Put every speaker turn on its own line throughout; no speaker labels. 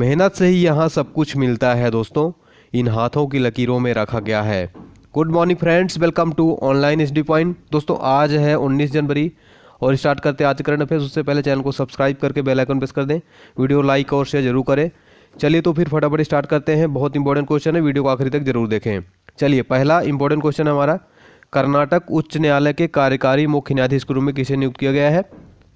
मेहनत से ही यहाँ सब कुछ मिलता है दोस्तों इन हाथों की लकीरों में रखा गया है good morning friends welcome to online S point दोस्तों आज है 19 जनवरी और स्टार्ट करते आज करंट अफेयर्स उससे पहले चैनल को सब्सक्राइब करके बेल आइकन प्रेस कर दें वीडियो लाइक और शेयर जरूर करें चलिए तो फिर फटाफट स्टार्ट करते हैं बहुत इंपॉर्टेंट क्वेश्चन है वीडियो को आखिरी तक जरूर देखें चलिए पहला इंपॉर्टेंट क्वेश्चन हमारा कर्नाटक उच्च न्यायालय के कार्यकारी मुख्य न्यायाधीश के रूप में किसे नियुक्त किया गया है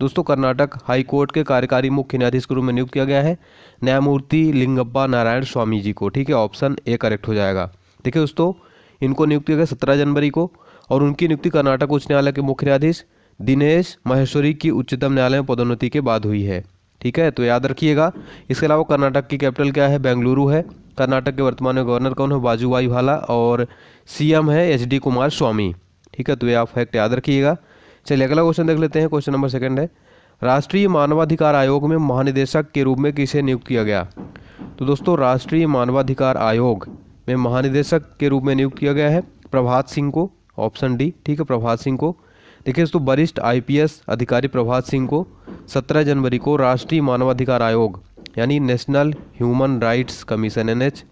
दोस्तों कर्नाटक हाई कोर्ट के कार्यकारी मुख्य न्यायाधीश के रूप में नियुक्त किया गया है न्यायमूर्ति लिंगप्पा नारायण स्वामी जी को ठीक है ऑप्शन ए करेक्ट हो जाएगा देखिए दोस्तों इनको नियुक्त किया गया सत्रह जनवरी को और उनकी नियुक्ति कर्नाटक उच्च न्यायालय के मुख्य न्यायाधीश दिनेश महेश्वरी की उच्चतम न्यायालय में पदोन्नति के बाद हुई है ठीक है तो याद रखिएगा इसके अलावा कर्नाटक की कैपिटल क्या है बेंगलुरु है कर्नाटक के वर्तमान में गवर्नर कौन है बाजूबाई भाला और सीएम है एच डी कुमार स्वामी ठीक है तो ये आप फैक्ट याद रखिएगा चलिए अगला क्वेश्चन देख लेते हैं क्वेश्चन नंबर सेकंड है राष्ट्रीय मानवाधिकार आयोग में महानिदेशक के रूप में किसे नियुक्त किया गया तो दोस्तों राष्ट्रीय मानवाधिकार आयोग में महानिदेशक के रूप में नियुक्त किया गया है प्रभात सिंह को ऑप्शन डी ठीक है प्रभात सिंह को देखिए दोस्तों वरिष्ठ आई अधिकारी प्रभात सिंह को सत्रह जनवरी को राष्ट्रीय मानवाधिकार आयोग यानी National Human Rights Commission N H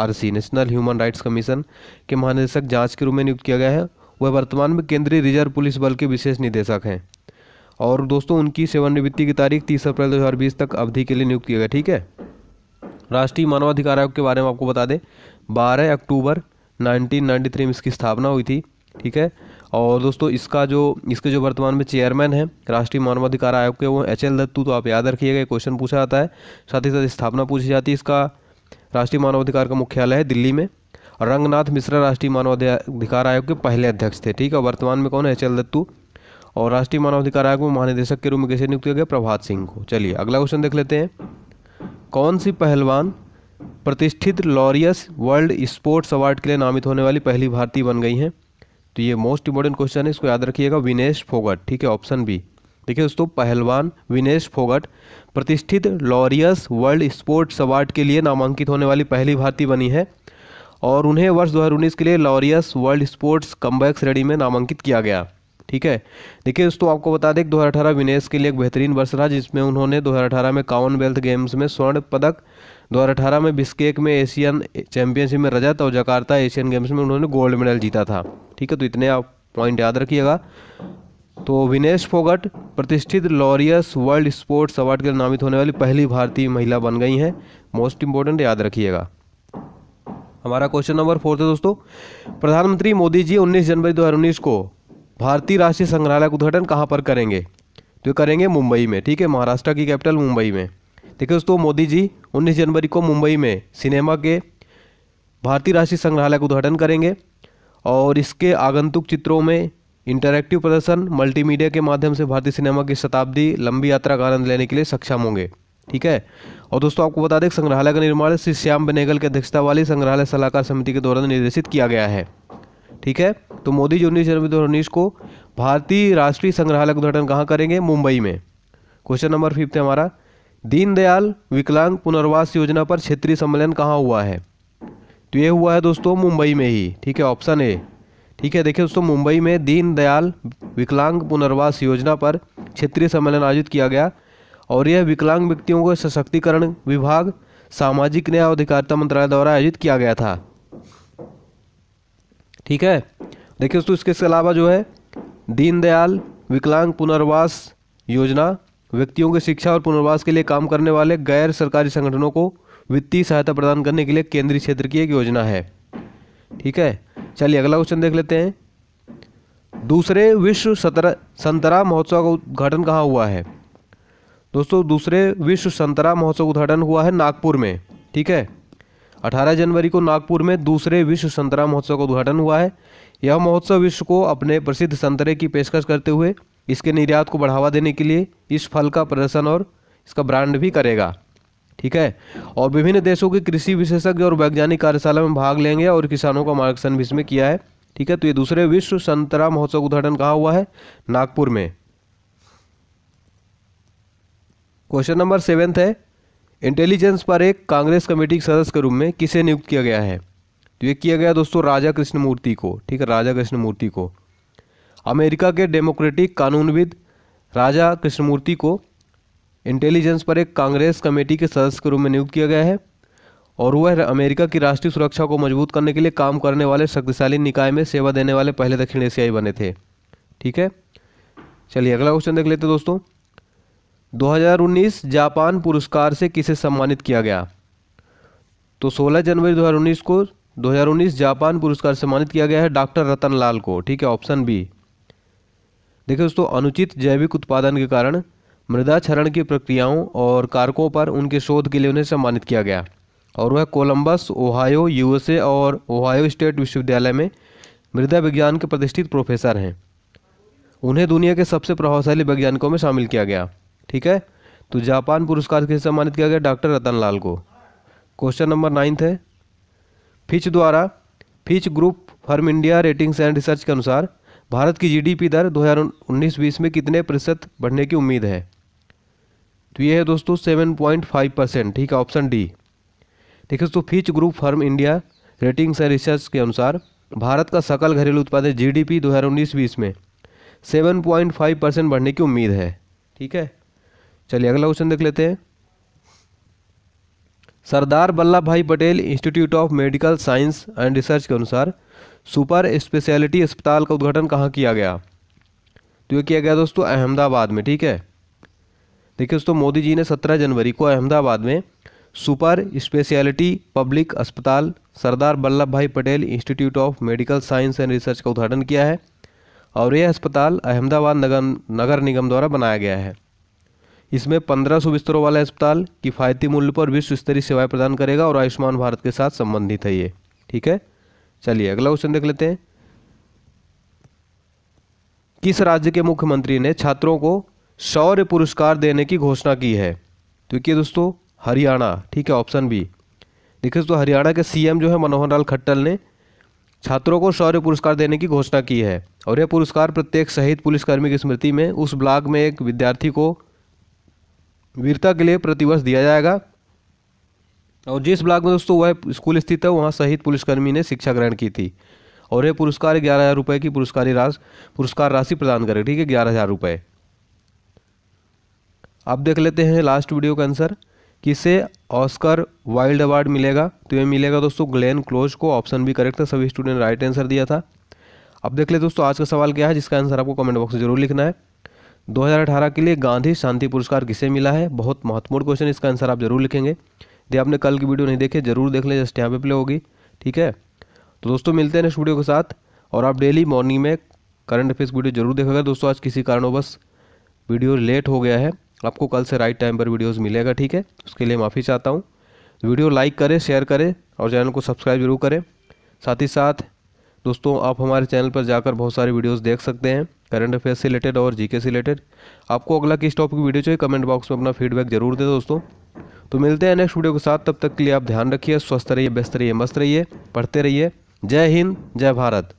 R C National Human Rights Commission के महानिदेशक जांच के रूप में नियुक्त किया गया है वह वर्तमान में केंद्रीय रिजर्व पुलिस बल के विशेष निदेशक हैं और दोस्तों उनकी सेवानिवृत्ति की तारीख तीस अप्रैल दो तक अवधि के लिए नियुक्त किया गया ठीक है राष्ट्रीय मानवाधिकार आयोग के बारे में आपको बता दें बारह अक्टूबर 1993 में इसकी स्थापना हुई थी ठीक है और दोस्तों इसका जो इसके जो वर्तमान में चेयरमैन है राष्ट्रीय मानवाधिकार आयोग के वो एच एल दत्तू तो आप याद रखिएगा क्वेश्चन पूछा जाता है साथ ही साथ स्थापना पूछी जाती है इसका राष्ट्रीय मानवाधिकार का मुख्यालय है दिल्ली में रंगनाथ मिश्रा राष्ट्रीय मानवाधिकार आयोग के पहले अध्यक्ष थे ठीक है वर्तमान में कौन है एच एल दत्तू और राष्ट्रीय मानवाधिकार आयोग में महानिदेशक के रूप में कैसे नियुक्त किया गया प्रभात सिंह को चलिए अगला क्वेश्चन देख लेते हैं कौन सी पहलवान प्रतिष्ठित लॉरियस वर्ल्ड स्पोर्ट्स अवार्ड के लिए नामित होने वाली पहली भारतीय बन गई हैं तो ये मोस्ट इंपॉर्टेंट क्वेश्चन है इसको याद रखिएगा विनेश फोगट ठीक है ऑप्शन बी देखिए दोस्तों पहलवान विनेश फोगट प्रतिष्ठित लॉरियस वर्ल्ड स्पोर्ट्स अवार्ड के लिए नामांकित होने वाली पहली भारतीय बनी है और उन्हें वर्ष 2019 के लिए लॉरियस वर्ल्ड स्पोर्ट्स कमबैक श्रेणी में नामांकित किया गया ठीक है देखिए दोस्तों आपको बता दें कि दो विनेश के लिए एक बेहतरीन वर्ष रहा जिसमें उन्होंने 2018 में कॉमनवेल्थ गेम्स में स्वर्ण पदक 2018 में बिस्केक में एशियन चैंपियनशिप में रजत और जकार्ता एशियन गेम्स में उन्होंने गोल्ड मेडल जीता था ठीक है तो इतने आप पॉइंट याद रखिएगा तो विनेश फोगट प्रतिष्ठित लॉरियस वर्ल्ड स्पोर्ट्स अवार्ड के लिए नामित होने वाली पहली भारतीय महिला बन गई हैं मोस्ट इम्पोर्टेंट याद रखिएगा हमारा क्वेश्चन नंबर फोर्थ है दोस्तों प्रधानमंत्री मोदी जी 19 जनवरी 2019 को भारतीय राष्ट्रीय संग्रहालय का उद्घाटन कहाँ पर करेंगे तो करेंगे मुंबई में ठीक है महाराष्ट्र की कैपिटल मुंबई में देखिए दोस्तों मोदी जी उन्नीस जनवरी को मुंबई में सिनेमा के भारतीय राष्ट्रीय संग्रहालय का उद्घाटन करेंगे और इसके आगंतुक चित्रों में इंटरैक्टिव प्रदर्शन मल्टीमीडिया के माध्यम से भारतीय सिनेमा की शताब्दी लंबी यात्रा का आनंद लेने के लिए सक्षम होंगे ठीक है और दोस्तों आपको बता दें संग्रहालय का निर्माण श्री श्याम बनेगल की अध्यक्षता वाली संग्रहालय सलाहकार समिति के द्वारा निर्देशित किया गया है ठीक है तो मोदी जी उन्नीस जनवरी दो को भारतीय राष्ट्रीय संग्रहालय का उद्घाटन कहाँ करेंगे मुंबई में क्वेश्चन नंबर फिफ्थ है हमारा दीनदयाल विकलांग पुनर्वास योजना पर क्षेत्रीय सम्मेलन कहाँ हुआ है तो ये हुआ है दोस्तों मुंबई में ही ठीक है ऑप्शन ए ठीक है देखिए दोस्तों मुंबई में दीनदयाल विकलांग पुनर्वास योजना पर क्षेत्रीय सम्मेलन आयोजित किया गया और यह विकलांग व्यक्तियों को सशक्तिकरण विभाग सामाजिक न्याय और अधिकारिता मंत्रालय द्वारा आयोजित किया गया था ठीक है देखिए दोस्तों इसके अलावा जो है दीनदयाल विकलांग पुनर्वास योजना व्यक्तियों के शिक्षा और पुनर्वास के लिए काम करने वाले गैर सरकारी संगठनों को वित्तीय सहायता प्रदान करने के लिए केंद्रीय क्षेत्र की एक योजना है ठीक है चलिए अगला क्वेश्चन देख लेते हैं दूसरे विश्व सतरा संतरा महोत्सव का उद्घाटन कहाँ हुआ है दोस्तों दूसरे विश्व संतरा महोत्सव उद्घाटन हुआ है नागपुर में ठीक है 18 जनवरी को नागपुर में दूसरे विश्व संतरा महोत्सव का उद्घाटन हुआ है यह महोत्सव विश्व को अपने प्रसिद्ध संतरे की पेशकश करते हुए इसके निर्यात को बढ़ावा देने के लिए इस फल का प्रदर्शन और इसका ब्रांड भी करेगा ठीक है और विभिन्न देशों के कृषि विशेषज्ञ और वैज्ञानिक कार्यशाला में भाग लेंगे और किसानों का मार्गदर्शन भी इसमें किया है ठीक है तो ये दूसरे विश्व संतरा महोत्सव उद्घाटन कहाँ हुआ है नागपुर में क्वेश्चन नंबर सेवेंथ है इंटेलिजेंस पर एक कांग्रेस कमेटी के सदस्य के रूप में किसे नियुक्त किया गया है तो ये किया गया दोस्तों राजा कृष्णमूर्ति को ठीक है राजा कृष्णमूर्ति को अमेरिका के डेमोक्रेटिक कानूनविद राजा कृष्णमूर्ति को इंटेलिजेंस पर एक कांग्रेस कमेटी के सदस्य के रूप में नियुक्त किया गया है और वह अमेरिका की राष्ट्रीय सुरक्षा को मजबूत करने के लिए काम करने वाले शक्तिशाली निकाय में सेवा देने वाले पहले दक्षिण एशियाई बने थे ठीक है चलिए अगला क्वेश्चन देख लेते दोस्तों 2019 जापान पुरस्कार से किसे सम्मानित किया गया तो 16 जनवरी 2019 को 2019 जापान पुरस्कार सम्मानित किया गया है डॉक्टर रतन लाल को ठीक है ऑप्शन बी देखिए दोस्तों अनुचित जैविक उत्पादन के कारण मृदा क्षरण की प्रक्रियाओं और कारकों पर उनके शोध के लिए उन्हें सम्मानित किया गया और वह कोलंबस ओहायो यूएसए और ओहायो स्टेट विश्वविद्यालय में मृदा विज्ञान के प्रतिष्ठित प्रोफेसर हैं उन्हें दुनिया के सबसे प्रभावशाली वैज्ञानिकों में शामिल किया गया ठीक है तो जापान पुरस्कार के सम्मानित किया गया डॉक्टर रतन लाल को क्वेश्चन नंबर नाइन्थ है फिच द्वारा Fitch group form India Ratings and Research के अनुसार भारत की जीडीपी दर 2019-20 में कितने प्रतिशत बढ़ने की उम्मीद है तो ये है दोस्तों 7.5 परसेंट ठीक है ऑप्शन डी देखिए दोस्तों Fitch group firm India Ratings and Research के अनुसार भारत का सकल घरेलू उत्पादन जी डी 20 में 7.5 परसेंट बढ़ने की उम्मीद है ठीक है चलिए अगला क्वेश्चन देख लेते हैं Sardar Vallabh bhai Patel Institute of Medical Science and Research के अनुसार सुपर स्पेशलिटी अस्पताल का उद्घाटन कहाँ किया गया तो ये किया गया दोस्तों अहमदाबाद में ठीक है देखिए दोस्तों मोदी जी ने 17 जनवरी को अहमदाबाद में सुपर स्पेशलिटी पब्लिक अस्पताल Sardar Vallabh bhai Patel Institute of Medical Science and Research का उद्घाटन किया है और यह अस्पताल अहमदाबाद नगर नगर निगम द्वारा बनाया गया है इसमें 1500 बिस्तरों वाला अस्पताल किफ़ायती मूल्य पर विश्व स्तरीय सेवाएं प्रदान करेगा और आयुष्मान भारत के साथ संबंधित है ये ठीक है चलिए अगला क्वेश्चन देख लेते हैं किस राज्य के मुख्यमंत्री ने छात्रों को शौर्य पुरस्कार देने की घोषणा की है तो देखिए दोस्तों हरियाणा ठीक है ऑप्शन बी देखिए दोस्तों हरियाणा के सीएम जो है मनोहर लाल खट्टर ने छात्रों को शौर्य पुरस्कार देने की घोषणा की है और यह पुरस्कार प्रत्येक शहीद पुलिसकर्मी की स्मृति में उस ब्लॉक में एक विद्यार्थी को वीरता के लिए प्रतिवर्ष दिया जाएगा और जिस ब्लॉक में दोस्तों वह स्कूल स्थित है वहाँ शहीद पुलिसकर्मी ने शिक्षा ग्रहण की थी और यह पुरस्कार ग्यारह हज़ार रुपये की पुरस्कारी राशि पुरस्कार राशि प्रदान करें ठीक है ग्यारह हज़ार रुपये अब देख लेते हैं लास्ट वीडियो का आंसर किसे ऑस्कर वाइल्ड अवार्ड मिलेगा तो ये मिलेगा दोस्तों ग्लेन क्लोज को ऑप्शन भी करेक्ट था सभी स्टूडेंट राइट आंसर दिया था अब देख ले दोस्तों आज का सवाल क्या है जिसका आंसर आपको कमेंट बॉक्स में जरूर लिखना है 2018 के लिए गांधी शांति पुरस्कार किसे मिला है बहुत महत्वपूर्ण क्वेश्चन इसका आंसर आप जरूर लिखेंगे यदि आपने कल की वीडियो नहीं देखे जरूर देख लें जस्ट यहाँ पे प्ले होगी ठीक है तो दोस्तों मिलते हैं नेक्स्ट वीडियो के साथ और आप डेली मॉर्निंग में करंट अफेयर्स वीडियो जरूर देखेगा दोस्तों आज किसी कारणों बस वीडियो लेट हो गया है आपको कल से राइट टाइम पर वीडियोज़ मिलेगा ठीक है उसके लिए माफ़ी चाहता हूँ वीडियो लाइक करें शेयर करें और चैनल को सब्सक्राइब जरूर करें साथ ही साथ दोस्तों आप हमारे चैनल पर जाकर बहुत सारे वीडियोस देख सकते हैं करंट अफेयर्स से रिलेटेड और जीके से रिलेटेड आपको अगला किस टॉपिक वीडियो चाहिए कमेंट बॉक्स में अपना फीडबैक जरूर दें दोस्तों तो मिलते हैं नेक्स्ट वीडियो के साथ तब तक के लिए आप ध्यान रखिए स्वस्थ रहिए व्यस्त रहिए मस्त रहिए पढ़ते रहिए जय हिंद जय भारत